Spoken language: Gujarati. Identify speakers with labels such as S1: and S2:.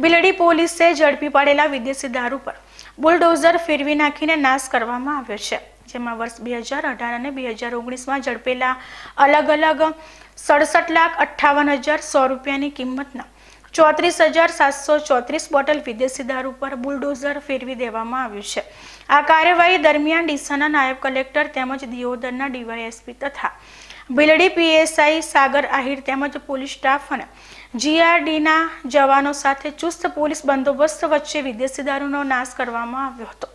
S1: બિલડી પોલીસે ઝડપી પાડેલા વિદેશી દારૂ પર બુલડોઝર ફેરવી નાખીને નાશ કરવામાં આવ્યો છે જેમાં વર્ષ બે હજાર અઢાર અને બે હજાર ઓગણીસમાં ઝડપેલા અલગ અલગ સડસઠ લાખ અઠ્ઠાવન હજાર સો રૂપિયાની કિંમતના ચોત્રીસ હજાર સાતસો ચોત્રીસ બોટલ વિદેશી દારૂ પર બુલડોઝર ફેરવી દેવામાં આવ્યું છે આ કાર્યવાહી દરમિયાન ડીસાના નાયબ કલેક્ટર તેમજ દિયોદરના ડીવાયએસપી તથા બિલડી પીએસઆઈ સાગર આહિર તેમજ પોલીસ સ્ટાફ અને જીઆરડીના જવાનો સાથે ચુસ્ત પોલીસ બંદોબસ્ત વચ્ચે વિદેશી દારૂનો નાશ કરવામાં આવ્યો હતો